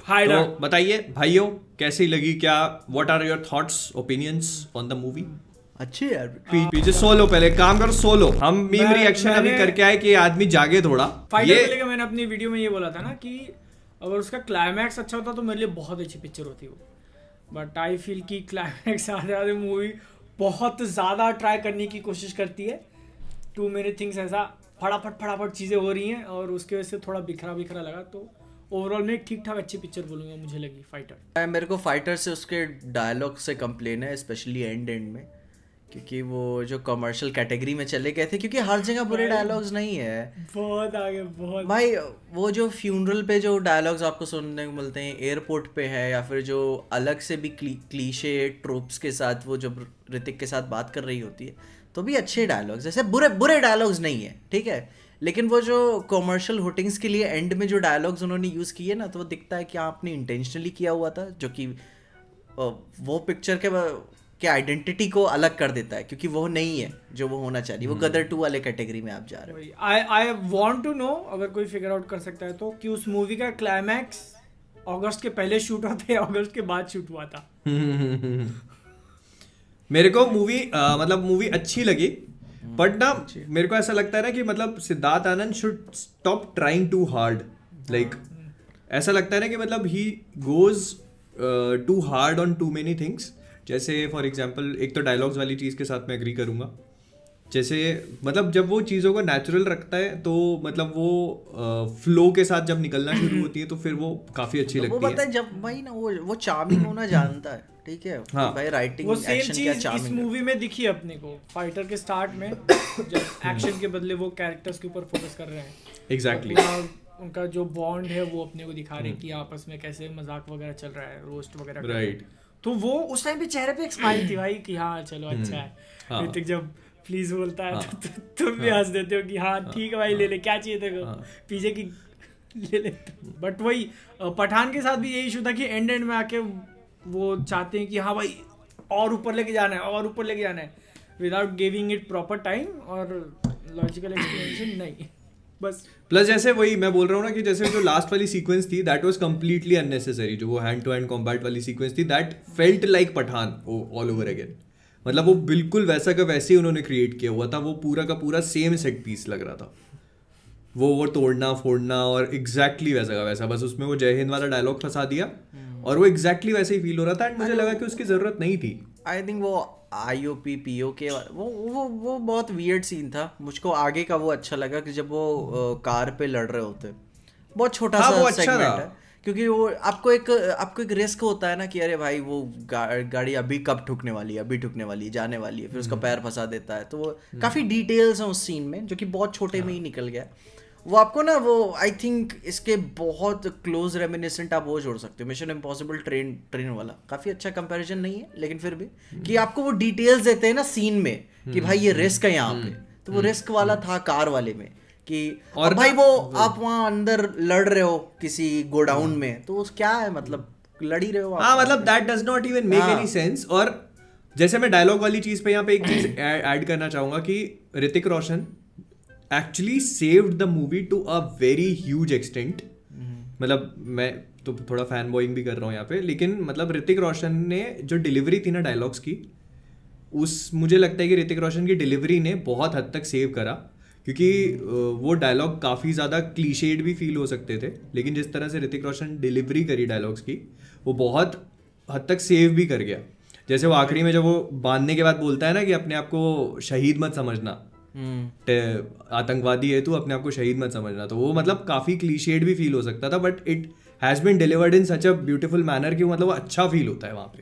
फायदा तो बताइए भाइयों कैसी लगी क्या what are your thoughts opinions on the movie अच्छे यार पीछे सोलो पहले काम कर सोलो हम मीम रिएक्शन अभी करके आए कि आदमी जागे थोड़ा ये मैंने अपनी वीडियो में ये बोला था ना कि अगर उसका क्लाइमैक्स अच्छा होता तो मेरे लिए बहुत अच्छी पिक्चर होती वो बट आई फील की क्लाइमैक्स आधे आधे मूवी बहुत ज़्यादा ट्राई करने की कोशिश करती है टू मेरे थिंग्स ऐसा फटाफट फटाफट चीज़ें हो रही हैं और उसकी वजह से थोड़ा बिखरा बिखरा लगा तो ओवरऑल में ठीक ठाक अच्छी पिक्चर बोलूँगा मुझे लगी फाइटर मेरे को फाइटर से उसके डायलॉग से कंप्लेन है स्पेशली एंड एंड में क्योंकि वो जो कमर्शियल कैटेगरी में चले गए थे क्योंकि हर जगह बुरे डायलॉग्स नहीं है बहुत आगे बहुत भाई वो जो फ्यूनरल पे जो डायलॉग्स आपको सुनने को मिलते हैं एयरपोर्ट पे है या फिर जो अलग से भी क्ली, क्लीशे ट्रोप्स के साथ वो जब ऋतिक के साथ बात कर रही होती है तो भी अच्छे डायलॉग्स जैसे बुरे बुरे डायलॉग्स नहीं है ठीक है लेकिन वो जो कॉमर्शियल होटिंग्स के लिए एंड में जो डायलॉग्स उन्होंने यूज़ किए ना तो वो दिखता है कि आपने इंटेंशनली किया हुआ था जो कि वो पिक्चर के के आइडेंटिटी को अलग कर देता है क्योंकि वो नहीं है जो वो होना चाहिए वो hmm. गदर टू वाले कैटेगरी में आप जा रहे हो I I want to know अगर कोई फिगर आउट कर सकता है तो कि उस मूवी का क्लाइमैक्स अगस्त के पहले शूट हुआ था या अगस्त के बाद शूट हुआ था मेरे को मूवी मतलब मूवी अच्छी लगी बट ना मेरे को ऐसा लगता है ना कि मतलब Siddharth Anand should stop trying too hard like ऐसा लगता है ना कि मतलब he goes too hard on too many things जैसे फॉर एग्जाम्पल एक तो डायलॉग्स वाली चीज़ के साथ मैं एग्री करूँगा जैसे मतलब जब वो चीज़ों को नेचुरल रखता है तो मतलब वो फ्लो के साथ जब निकलना शुरू होती है तो फिर वो काफ़ी अच्छी तो लगती वो है है जब भाई ना वो वो चार्मिंग होना जानता है ठीक है हाँ. भाई राइटिंग वो सेम चीज इस मूवी में दिखी अपने को फाइटर के स्टार्ट में जब एक्शन के बदले वो कैरेक्टर्स के ऊपर फोकस कर रहे हैं एग्जैक्टली तो उनका जो बॉन्ड है वो अपने को दिखा रहे हैं हम्म। कि आपस में कैसे मजाक वगैरह चल रहा है रोस्ट वगैरह राइट तो वो उस टाइम पे चेहरे पे एक स्माइल थी भाई कि हाँ चलो हम्म। अच्छा है हाँ। जब प्लीज बोलता है हाँ, तो तुम भी हाँ। हंस देते हो कि हाँ, हाँ। ठीक है भाई ले हाँ। ले क्या चाहिए देखो पीछे की ले ले बट वही पठान के साथ भी यही इशू था कि एंड एंड में आके वो चाहते हैं कि हाँ भाई और ऊपर लेके जाना है और ऊपर लेके जाना है without giving it proper time और लॉजिकल एक्सप्लेनेशन नहीं बस प्लस जैसे वही मैं बोल रहा हूँ ना कि जैसे जो लास्ट वाली सीक्वेंस थी दैट वाज कम्प्लीटली अननेसेसरी जो वो हैंड टू हैंड कॉम्बैट वाली सीक्वेंस थी that felt like Pathaan all over again मतलब वो बिल्कुल वैसा का वैसे ही उन्होंने क्रिएट किया हुआ था वो पूरा का पूरा सेम सेट पीस लग रहा था वो वो तोड़ना फोड़ना और एग्जैक्टली exactly वैसा का वैसा बस उसमें वो जय हिंद वाला डायलॉग फंसा दिया हम्म। और वो एग्जैक्टली exactly वैसे ही फील हो रहा था एंड मुझे लगा कि उसकी ज़रूरत नहीं थी आई थिंक वो आई ओ पी पी ओ के वो वो वो बहुत वियर्ड सीन था मुझको आगे का वो अच्छा लगा कि जब वो हम्म। कार पे लड़ रहे होते बहुत छोटा हाँ, सा वो अच्छा सेगमेंट है क्योंकि वो आपको एक आपको एक रिस्क होता है ना कि अरे भाई वो गा, गाड़ी अभी कब ठुकने वाली है अभी ठुकने वाली है जाने वाली है फिर उसका हम्म। पैर फंसा देता है तो वो हम्म। काफ़ी डिटेल्स हैं उस सीन में जो कि बहुत छोटे में ही हाँ। निकल गया वो आपको ना वो आई थिंक इसके बहुत क्लोज रेमिनेसेंट आप वो जोड़ सकते हो मिशन इम्पॉसिबल ट्रेन ट्रेन वाला काफ़ी अच्छा कंपेरिजन नहीं है लेकिन फिर भी हम्म। कि आपको वो डिटेल्स देते हैं ना सीन में कि भाई ये रिस्क है यहाँ पे तो वो रिस्क वाला था कार वाले में कि और भाई वो आप वहाँ अंदर लड़ रहे हो किसी गोडाउन हाँ। में तो उस क्या है मतलब लड़ी रहे हो आप हाँ मतलब that does not even make any sense और जैसे मैं डायलॉग वाली चीज पे यहाँ पे एक चीज ऐड करना चाहूंगा कि Hrithik Roshan actually saved the movie to a very huge extent मतलब मैं तो थोड़ा फैन बॉइंग भी कर रहा हूँ यहाँ पे लेकिन मतलब ऋतिक रोशन ने जो डिलीवरी थी ना डायलॉग्स की उस मुझे लगता है कि ऋतिक रोशन की डिलीवरी ने बहुत हद तक सेव करा क्योंकि वो डायलॉग काफ़ी ज़्यादा क्लीशेड भी फील हो सकते थे लेकिन जिस तरह से ऋतिक रोशन डिलीवरी करी डायलॉग्स की वो बहुत हद तक सेव भी कर गया जैसे वो आखिरी में जब वो बांधने के बाद बोलता है ना कि अपने आप को शहीद मत समझना हम्म। आतंकवादी है तू अपने आप को शहीद मत समझना तो वो मतलब काफ़ी क्लीशेड भी फील हो सकता था but it has been delivered in such a beautiful manner कि मतलब वो अच्छा फील होता है वहाँ पे